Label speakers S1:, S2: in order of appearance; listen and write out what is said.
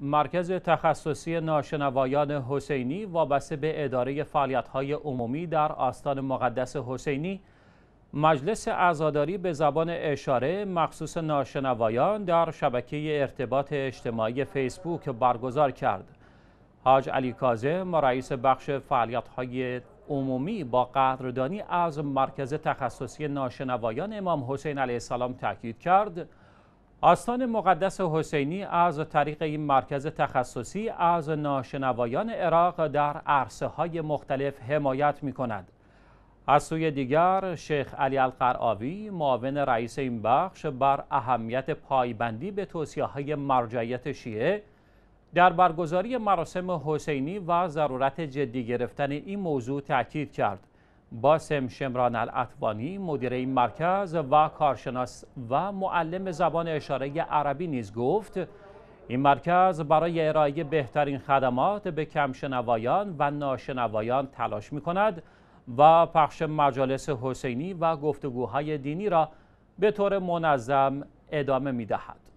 S1: مرکز تخصصی ناشنوایان حسینی وابسته به اداره فعالیت‌های عمومی در آستان مقدس حسینی مجلس عزاداری به زبان اشاره مخصوص ناشنوایان در شبکه ارتباط اجتماعی فیسبوک برگزار کرد. حاج علی کازم رئیس بخش فعالیت‌های عمومی با قدردانی از مرکز تخصصی ناشنوایان امام حسین علیه السلام تاکید کرد آستان مقدس حسینی از طریق این مرکز تخصصی از ناشنوایان عراق در عرصه های مختلف حمایت می کند. از سوی دیگر شیخ علی القرآوی معاون رئیس این بخش بر اهمیت پایبندی به توصیه های مرجعیت شیعه در برگزاری مراسم حسینی و ضرورت جدی گرفتن این موضوع تاکید کرد. باسم شمران الاطوانی مدیر این مرکز و کارشناس و معلم زبان اشاره عربی نیز گفت این مرکز برای ارائه بهترین خدمات به کمشنوایان و ناشنوایان تلاش می کند و پخش مجالس حسینی و گفتگوهای دینی را به طور منظم ادامه می دهد.